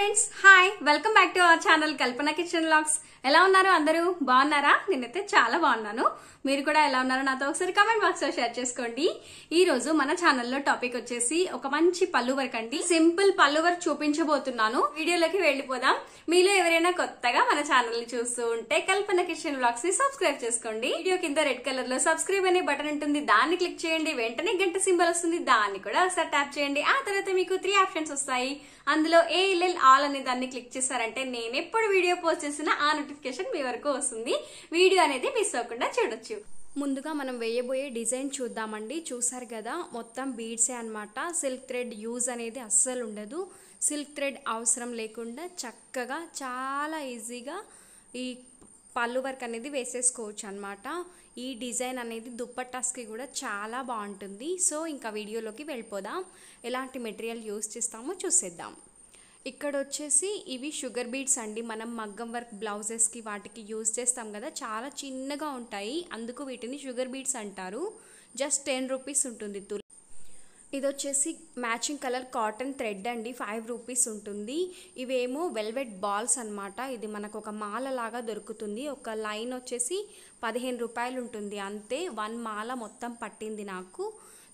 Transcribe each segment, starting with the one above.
friends hi welcome back to our channel Kalpana kitchen logs ఎలా ఉన్నారు అందరూ బాగున్నారా నేనైతే చాలా బాగున్నాను మీరు కూడా ఎలా ఉన్నారో నాతో ఒకసారి కమెంట్ బాక్స్ లో షేర్ చేసుకోండి ఈ రోజు మన ఛానల్లో టాపిక్ వచ్చేసి ఒక మంచి పళ్ళు వర్క్ అండి సింపుల్ పళ్ళు వర్క్ చూపించబోతున్నాను వీడియోలోకి వెళ్ళిపోదాం మీలో ఎవరైనా కొత్తగా మన ఛానల్ ని చూస్తూ ఉంటే కల్పన కిచెన్ బ్లాగ్స్ ని సబ్స్క్రైబ్ చేసుకోండి వీడియో కింద రెడ్ కలర్ లో సబ్స్క్రైబ్ అనే బటన్ ఉంటుంది దాన్ని క్లిక్ చేయండి వెంటనే గంట సింబల్ వస్తుంది దాన్ని కూడా ఒకసారి ట్యాప్ చేయండి ఆ తర్వాత మీకు త్రీ ఆప్షన్స్ వస్తాయి అందులో ఏ ఏఎల్ఎల్ ఆల్ అనే దాన్ని క్లిక్ చేశారంటే నేను ఎప్పుడు వీడియో పోస్ట్ చేసినా ఆ నోటిఫికేషన్ మీ వరకు వస్తుంది వీడియో అనేది మిస్ అవ్వకుండా చూడొచ్చు ముందుగా మనం వేయబోయే డిజైన్ చూద్దామండి చూసారు కదా మొత్తం బీడ్సే అనమాట సిల్క్ థ్రెడ్ యూజ్ అనేది అస్సలు ఉండదు సిల్క్ థ్రెడ్ అవసరం లేకుండా చక్కగా చాలా ఈజీగా ఈ పళ్ళు వర్క్ అనేది వేసేసుకోవచ్చు అనమాట ఈ డిజైన్ అనేది దుప్పట్టాస్కి కూడా చాలా బాగుంటుంది సో ఇంకా వీడియోలోకి వెళ్ళిపోదాం ఎలాంటి మెటీరియల్ యూస్ చేస్తామో చూసేద్దాం ఇక్కడ వచ్చేసి ఇవి షుగర్ బీడ్స్ అండి మనం మగ్గం వర్క్ బ్లౌజెస్కి వాటికి యూజ్ చేస్తాం కదా చాలా చిన్నగా ఉంటాయి అందుకు వీటిని షుగర్ బీడ్స్ అంటారు జస్ట్ టెన్ రూపీస్ ఉంటుంది తులా ఇది వచ్చేసి మ్యాచింగ్ కలర్ కాటన్ థ్రెడ్ అండి ఫైవ్ రూపీస్ ఉంటుంది ఇవేమో వెల్వెట్ బాల్స్ అనమాట ఇది మనకు ఒక మాల లాగా దొరుకుతుంది ఒక లైన్ వచ్చేసి పదిహేను రూపాయలు ఉంటుంది అంతే వన్ మాల మొత్తం పట్టింది నాకు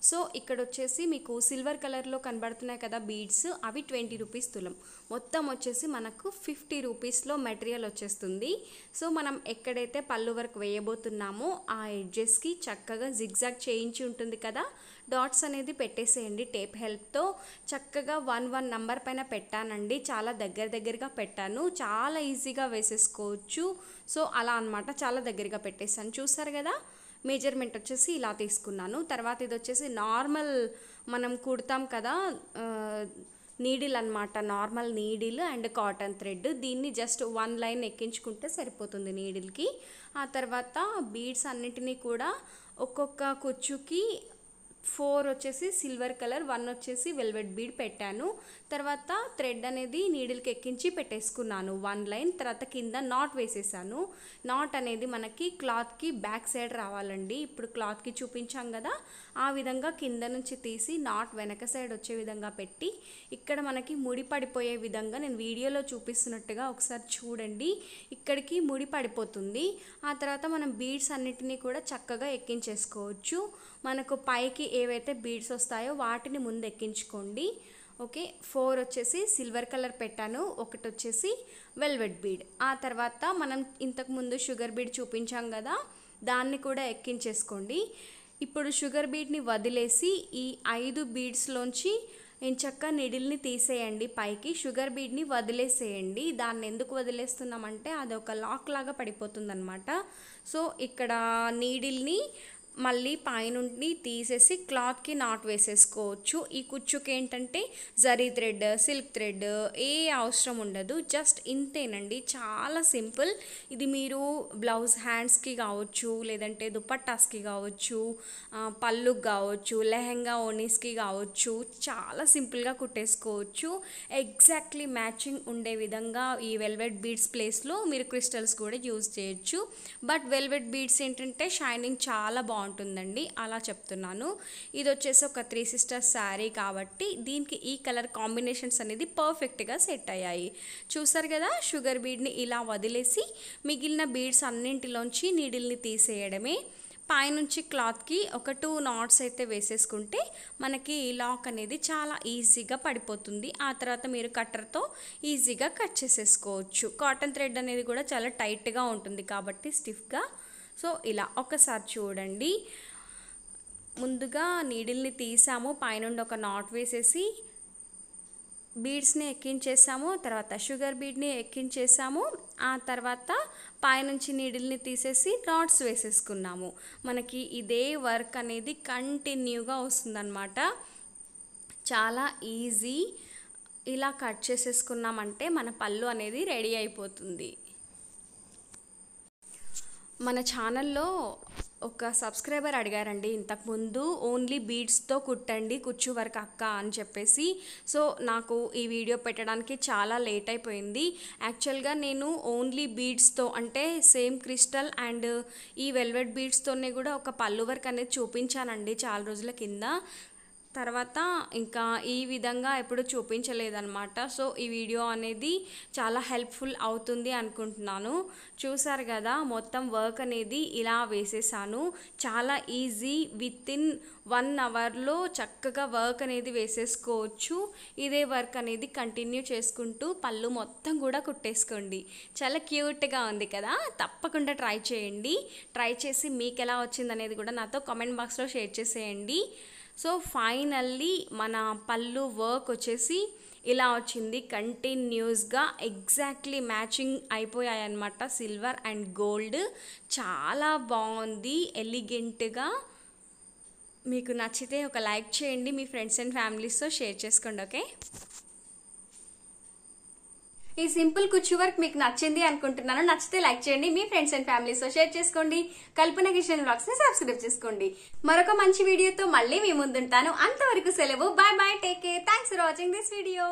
సో ఇక్కడ వచ్చేసి మీకు సిల్వర్ కలర్లో కనబడుతున్నాయి కదా బీడ్స్ అవి ట్వంటీ రూపీస్ తులం మొత్తం వచ్చేసి మనకు ఫిఫ్టీ రూపీస్లో మెటీరియల్ వచ్చేస్తుంది సో మనం ఎక్కడైతే పళ్ళు వరకు వేయబోతున్నామో ఆ ఎడ్జెస్కి చక్కగా జిగ్జాగ్ చేయించి ఉంటుంది కదా డాట్స్ అనేది పెట్టేసేయండి టేప్ హెల్ప్తో చక్కగా వన్ వన్ నంబర్ పైన పెట్టానండి చాలా దగ్గర దగ్గరగా పెట్టాను చాలా ఈజీగా వేసేసుకోవచ్చు సో అలా అనమాట చాలా దగ్గరగా పెట్టేశాను చూసారు కదా మెజర్మెంట్ వచ్చేసి ఇలా తీసుకున్నాను తర్వాత ఇది వచ్చేసి నార్మల్ మనం కుడతాం కదా నీడిల్ అనమాట normal needle and cotton thread దీన్ని జస్ట్ వన్ లైన్ ఎక్కించుకుంటే సరిపోతుంది నీడిల్కి ఆ తర్వాత బీడ్స్ అన్నిటినీ కూడా ఒక్కొక్క కుచ్చుకి ఫోర్ వచ్చేసి సిల్వర్ కలర్ వన్ వచ్చేసి వెల్వెట్ బీడ్ పెట్టాను తర్వాత థ్రెడ్ అనేది నీడిల్కి ఎక్కించి పెట్టేసుకున్నాను వన్ లైన్ తర్వాత కింద నాట్ వేసేసాను నాట్ అనేది మనకి క్లాత్కి బ్యాక్ సైడ్ రావాలండి ఇప్పుడు క్లాత్కి చూపించాం కదా ఆ విధంగా కింద నుంచి తీసి నాట్ వెనక సైడ్ వచ్చే విధంగా పెట్టి ఇక్కడ మనకి ముడి పడిపోయే విధంగా నేను వీడియోలో చూపిస్తున్నట్టుగా ఒకసారి చూడండి ఇక్కడికి ముడి పడిపోతుంది ఆ తర్వాత మనం బీడ్స్ అన్నిటినీ కూడా చక్కగా ఎక్కించేసుకోవచ్చు మనకు పైకి ఏవైతే బీడ్స్ వస్తాయో వాటిని ముందు ఎక్కించుకోండి ఓకే ఫోర్ వచ్చేసి సిల్వర్ కలర్ పెట్టాను ఒకటి వచ్చేసి వెల్వెట్ బీడ్ ఆ తర్వాత మనం ఇంతకుముందు షుగర్ బీడ్ చూపించాం కదా దాన్ని కూడా ఎక్కించేసుకోండి ఇప్పుడు షుగర్ బీడ్ని వదిలేసి ఈ ఐదు బీడ్స్లోంచి చక్క నిడిల్ని తీసేయండి పైకి షుగర్ బీడ్ని వదిలేసేయండి దాన్ని ఎందుకు వదిలేస్తున్నామంటే అది ఒక లాక్ లాగా పడిపోతుందన్నమాట సో ఇక్కడ నీడిల్ని మళ్ళీ పైనుండి తీసేసి క్లాత్కి నాట్ వేసేసుకోవచ్చు ఈ కుచ్చుకి ఏంటంటే జరీ థ్రెడ్ సిల్క్ థ్రెడ్ ఏ అవసరం ఉండదు జస్ట్ ఇంతేనండి చాలా సింపుల్ ఇది మీరు బ్లౌజ్ హ్యాండ్స్కి కావచ్చు లేదంటే దుపట్టాస్కి కావచ్చు పళ్ళుకి కావచ్చు లెహెంగా ఓనీస్కి కావచ్చు చాలా సింపుల్గా కుట్టేసుకోవచ్చు ఎగ్జాక్ట్లీ మ్యాచింగ్ ఉండే విధంగా ఈ వెల్వెట్ బీడ్స్ ప్లేస్లో మీరు క్రిస్టల్స్ కూడా యూజ్ చేయొచ్చు బట్ వెల్వెట్ బీడ్స్ ఏంటంటే షైనింగ్ చాలా బాగుంటుంది బాగుంటుందండి అలా చెప్తున్నాను ఇది వచ్చేసి ఒక త్రీ సిస్టర్స్ శారీ కాబట్టి దీనికి ఈ కలర్ కాంబినేషన్స్ అనేది పర్ఫెక్ట్గా సెట్ అయ్యాయి చూసారు కదా షుగర్ బీడ్ని ఇలా వదిలేసి మిగిలిన బీడ్స్ అన్నింటిలోంచి నీడిల్ని తీసేయడమే పైనుంచి క్లాత్కి ఒక టూ నాట్స్ అయితే వేసేసుకుంటే మనకి ఈ లాక్ అనేది చాలా ఈజీగా పడిపోతుంది ఆ తర్వాత మీరు కట్టర్తో ఈజీగా కట్ చేసేసుకోవచ్చు కాటన్ థ్రెడ్ అనేది కూడా చాలా టైట్గా ఉంటుంది కాబట్టి స్టిఫ్గా సో ఇలా ఒకసారి చూడండి ముందుగా నీడిల్ని తీసాము పైనుండి ఒక నాట్ వేసేసి బీడ్స్ని ఎక్కించేసాము తర్వాత షుగర్ బీడ్ని ఎక్కించేసాము ఆ తర్వాత పైనుంచి నీడిల్ని తీసేసి నాట్స్ వేసేసుకున్నాము మనకి ఇదే వర్క్ అనేది కంటిన్యూగా వస్తుందన్నమాట చాలా ఈజీ ఇలా కట్ చేసేసుకున్నామంటే మన పళ్ళు అనేది రెడీ అయిపోతుంది మన ఛానల్లో ఒక సబ్స్క్రైబర్ అడిగారండి ఇంతకుముందు ఓన్లీ బీడ్స్తో కుట్టండి కూర్చు వర్క్ అక్క అని చెప్పేసి సో నాకు ఈ వీడియో పెట్టడానికి చాలా లేట్ అయిపోయింది యాక్చువల్గా నేను ఓన్లీ బీడ్స్తో అంటే సేమ్ క్రిస్టల్ అండ్ ఈ వెల్వెట్ బీడ్స్తోనే కూడా ఒక పళ్ళు వర్క్ అనేది చూపించానండి చాలా రోజుల కింద తర్వాత ఇంకా ఈ విధంగా ఎప్పుడు చూపించలేదనమాట సో ఈ వీడియో అనేది చాలా హెల్ప్ఫుల్ అవుతుంది అనుకుంటున్నాను చూసారు కదా మొత్తం వర్క్ అనేది ఇలా వేసేసాను చాలా ఈజీ విత్ ఇన్ వన్ అవర్లో చక్కగా వర్క్ అనేది వేసేసుకోవచ్చు ఇదే వర్క్ అనేది కంటిన్యూ చేసుకుంటూ పళ్ళు మొత్తం కూడా కుట్టేసుకోండి చాలా క్యూట్గా ఉంది కదా తప్పకుండా ట్రై చేయండి ట్రై చేసి మీకు ఎలా వచ్చింది అనేది కూడా నాతో కామెంట్ బాక్స్లో షేర్ చేసేయండి సో ఫైనల్లీ మన పళ్ళు వర్క్ వచ్చేసి ఇలా వచ్చింది కంటిన్యూస్గా ఎగ్జాక్ట్లీ మ్యాచింగ్ అయిపోయాయి అనమాట సిల్వర్ అండ్ గోల్డ్ చాలా బాగుంది ఎలిగెంట్గా మీకు నచ్చితే ఒక లైక్ చేయండి మీ ఫ్రెండ్స్ అండ్ ఫ్యామిలీస్తో షేర్ చేసుకోండి ఓకే ఈ సింపుల్ కుచ్చు వర్క్ మీకు నచ్చింది అనుకుంటున్నాను నచ్చితే లైక్ చేయండి మీ ఫ్రెండ్స్ అండ్ ఫ్యామిలీస్ తో షేర్ చేసుకోండి కల్పన కిషన్ బ్లాగ్స్ ని సబ్స్క్రైబ్ చేసుకోండి మరొక మంచి వీడియోతో మళ్ళీ మీ ముందుంటాను అంతవరకు సెలవు bye bye take care thanks for watching this video